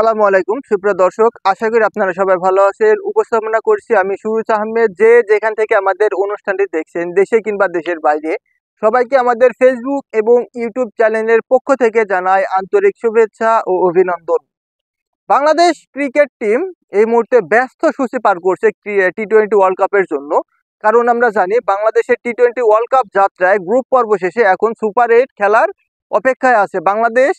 সালামু আলাইকুম সুপ্রিয় দর্শক আশা করি আপনারা সবাই ভালো আছেন উপস্থাপনা করছি আমি সুরুজ আহমেদ যে যেখান থেকে আমাদের অনুষ্ঠানটি দেখছেন দেশে কিংবা দেশের বাইরে সবাইকে আমাদের ফেসবুক এবং ইউটিউব চ্যানেলের পক্ষ থেকে জানাই আন্তরিক শুভেচ্ছা ও অভিনন্দন বাংলাদেশ ক্রিকেট টিম এই মুহূর্তে ব্যস্ত সূচি পার করছে টি টোয়েন্টি ওয়ার্ল্ড কাপের জন্য কারণ আমরা জানি বাংলাদেশের টি টোয়েন্টি ওয়ার্ল্ড কাপ যাত্রায় গ্রুপ পর্ব শেষে এখন সুপার এইট খেলার অপেক্ষায় আছে বাংলাদেশ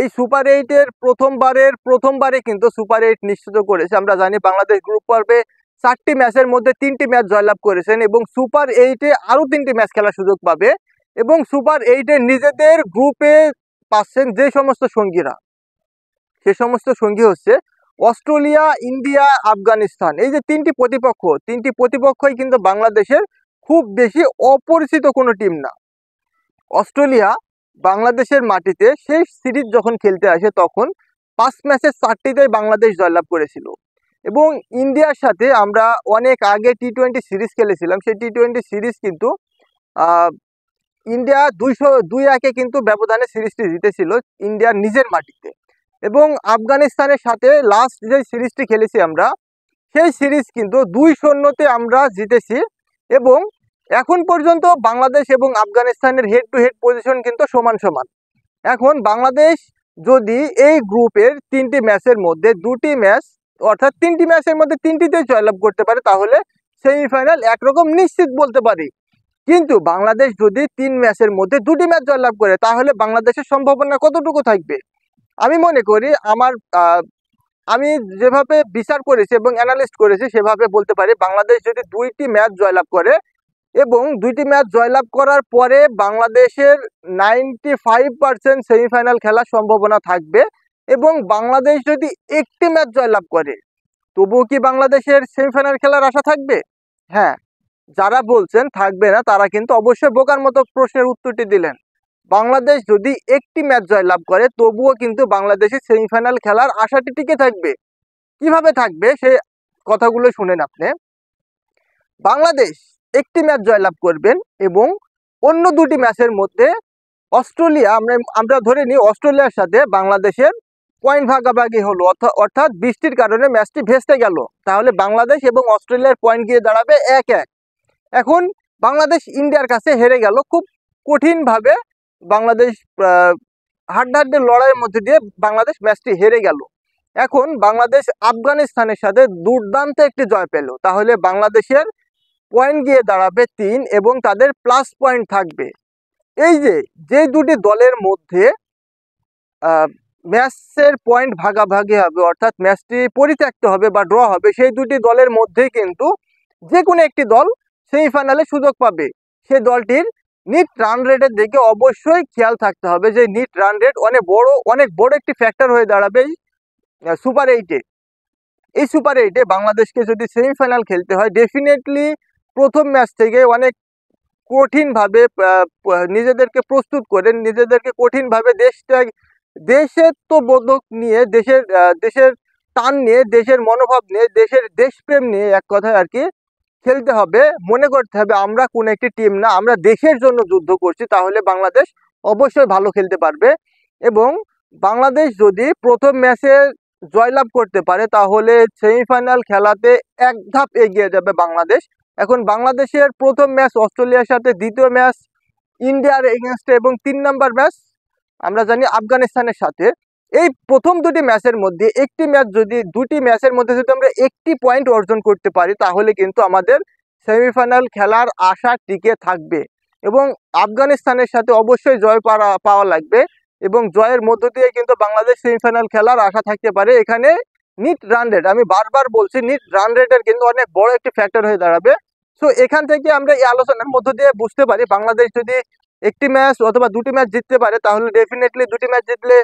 এই সুপার এইটের প্রথমবারের প্রথমবারে কিন্তু সুপার এইট নিশ্চিত করেছে আমরা জানি বাংলাদেশ গ্রুপ পর্বে চারটি ম্যাচের মধ্যে তিনটি ম্যাচ জয়লাভ করেছেন এবং সুপার এইটে আরও তিনটি ম্যাচ খেলার সুযোগ পাবে এবং সুপার এইটে নিজেদের গ্রুপে পাচ্ছেন যে সমস্ত সঙ্গীরা সে সমস্ত সঙ্গী হচ্ছে অস্ট্রেলিয়া ইন্ডিয়া আফগানিস্তান এই যে তিনটি প্রতিপক্ষ তিনটি প্রতিপক্ষই কিন্তু বাংলাদেশের খুব বেশি অপরিচিত কোনো টিম না অস্ট্রেলিয়া বাংলাদেশের মাটিতে শেষ সিরিজ যখন খেলতে আসে তখন পাঁচ ম্যাচের চারটিতে বাংলাদেশ জয়লাভ করেছিল এবং ইন্ডিয়ার সাথে আমরা অনেক আগে টি টোয়েন্টি সিরিজ খেলেছিলাম সেই টি টোয়েন্টি সিরিজ কিন্তু ইন্ডিয়া দুইশো দুই একে কিন্তু ব্যবধানে সিরিজটি জিতেছিল ইন্ডিয়ার নিজের মাটিতে এবং আফগানিস্তানের সাথে লাস্ট যে সিরিজটি খেলেছি আমরা সেই সিরিজ কিন্তু দুই শূন্যতে আমরা জিতেছি এবং এখন পর্যন্ত বাংলাদেশ এবং আফগানিস্তানের হেড টু হেড পজিশন কিন্তু সমান সমান এখন বাংলাদেশ যদি এই গ্রুপের তিনটি ম্যাচের মধ্যে দুটি ম্যাচ অর্থাৎ তিনটি ম্যাচের মধ্যে তিনটিতে জয়লাভ করতে পারে তাহলে সেমিফাইনাল একরকম নিশ্চিত বলতে পারি কিন্তু বাংলাদেশ যদি তিন ম্যাচের মধ্যে দুটি ম্যাচ জয়লাভ করে তাহলে বাংলাদেশের সম্ভাবনা কতটুকু থাকবে আমি মনে করি আমার আমি যেভাবে বিচার করেছি এবং অ্যানালিস্ট করেছি সেভাবে বলতে পারি বাংলাদেশ যদি দুইটি ম্যাচ জয়লাভ করে এবং দুইটি ম্যাচ জয়লাভ করার পরে বাংলাদেশের নাইনটি ফাইভ পার্সেন্ট সেমিফাইনাল খেলার সম্ভাবনা থাকবে এবং বাংলাদেশ যদি একটি ম্যাচ জয়লাভ করে তবুও কি বাংলাদেশের সেমিফাইনাল খেলার আশা থাকবে হ্যাঁ যারা বলছেন থাকবে না তারা কিন্তু অবশ্যই বোকার মতো প্রশ্নের উত্তরটি দিলেন বাংলাদেশ যদি একটি ম্যাচ জয়লাভ করে তবুও কিন্তু বাংলাদেশের সেমিফাইনাল খেলার আশাটি টিকে থাকবে কিভাবে থাকবে সে কথাগুলো শুনেন আপনি বাংলাদেশ একটি ম্যাচ জয়লাভ করবেন এবং অন্য দুটি ম্যাচের মধ্যে অস্ট্রেলিয়া আমরা আমরা ধরে নিই অস্ট্রেলিয়ার সাথে বাংলাদেশের পয়েন্ট ভাগাভাগি হলো অর্থাৎ বৃষ্টির কারণে ম্যাচটি ভেস্তে গেল তাহলে বাংলাদেশ এবং অস্ট্রেলিয়ার পয়েন্ট গিয়ে দাঁড়াবে এক এক এখন বাংলাদেশ ইন্ডিয়ার কাছে হেরে গেল খুব কঠিনভাবে বাংলাদেশ হাড্ডাহাড্ডি লড়াইয়ের মধ্যে দিয়ে বাংলাদেশ ম্যাচটি হেরে গেল এখন বাংলাদেশ আফগানিস্তানের সাথে দুর্দান্ত একটি জয় পেল তাহলে বাংলাদেশের পয়েন্ট গিয়ে দাঁড়াবে তিন এবং তাদের প্লাস পয়েন্ট থাকবে এই যে যে দুটি দলের মধ্যে ম্যাচের পয়েন্ট ভাগাভাগি হবে অর্থাৎ ম্যাচটি পরিত্যক্ত হবে বা ড্র হবে সেই দুটি দলের মধ্যে কিন্তু যে কোনো একটি দল সেমিফাইনালে সুযোগ পাবে সে দলটির নিট রান রেটের দিকে অবশ্যই খেয়াল থাকতে হবে যে নিট রান রেট অনেক বড় অনেক বড় একটি ফ্যাক্টর হয়ে দাঁড়াবে সুপার এইটে এই সুপার এইটে বাংলাদেশকে যদি সেমিফাইনাল খেলতে হয় ডেফিনেটলি প্রথম ম্যাচ থেকে অনেক কঠিনভাবে নিজেদেরকে প্রস্তুত করে নিজেদেরকে কঠিনভাবে দেশটা দেশের তো বোধক নিয়ে দেশের দেশের টান নিয়ে দেশের মনোভাব নিয়ে দেশের দেশপ্রেম নিয়ে এক কথায় আর কি খেলতে হবে মনে করতে হবে আমরা কোন একটি টিম না আমরা দেশের জন্য যুদ্ধ করছি তাহলে বাংলাদেশ অবশ্যই ভালো খেলতে পারবে এবং বাংলাদেশ যদি প্রথম ম্যাচে জয়লাভ করতে পারে তাহলে সেমিফাইনাল খেলাতে এক ধাপ এগিয়ে যাবে বাংলাদেশ এখন বাংলাদেশের প্রথম ম্যাচ অস্ট্রেলিয়ার সাথে দ্বিতীয় ম্যাচ ইন্ডিয়ার এগেনস্টে এবং তিন নাম্বার ম্যাচ আমরা জানি আফগানিস্তানের সাথে এই প্রথম দুটি ম্যাচের মধ্যে একটি ম্যাচ যদি দুটি ম্যাচের মধ্যে যদি আমরা একটি পয়েন্ট অর্জন করতে পারি তাহলে কিন্তু আমাদের সেমিফাইনাল খেলার আশা টিকে থাকবে এবং আফগানিস্তানের সাথে অবশ্যই জয় পাওয়া লাগবে এবং জয়ের মধ্য দিয়ে কিন্তু বাংলাদেশ সেমিফাইনাল খেলার আশা থাকতে পারে এখানে নিট রান রেট আমি বারবার বলছি নিট রান রেটের কিন্তু অনেক বড় একটি ফ্যাক্টর হয়ে দাঁড়াবে সো এখান থেকে আমরা এই আলোচনার মধ্য দিয়ে বুঝতে পারি বাংলাদেশ যদি একটি ম্যাচ অথবা দুটি ম্যাচ জিততে পারে তাহলে ডেফিনেটলি দুটি ম্যাচ জিতলে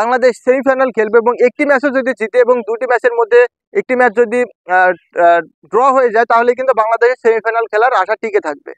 বাংলাদেশ সেমিফাইনাল খেলবে এবং একটি ম্যাচও যদি জিতে এবং দুটি ম্যাচের মধ্যে একটি ম্যাচ যদি ড্র হয়ে যায় তাহলে কিন্তু বাংলাদেশের সেমিফাইনাল খেলার আশা টিকে থাকবে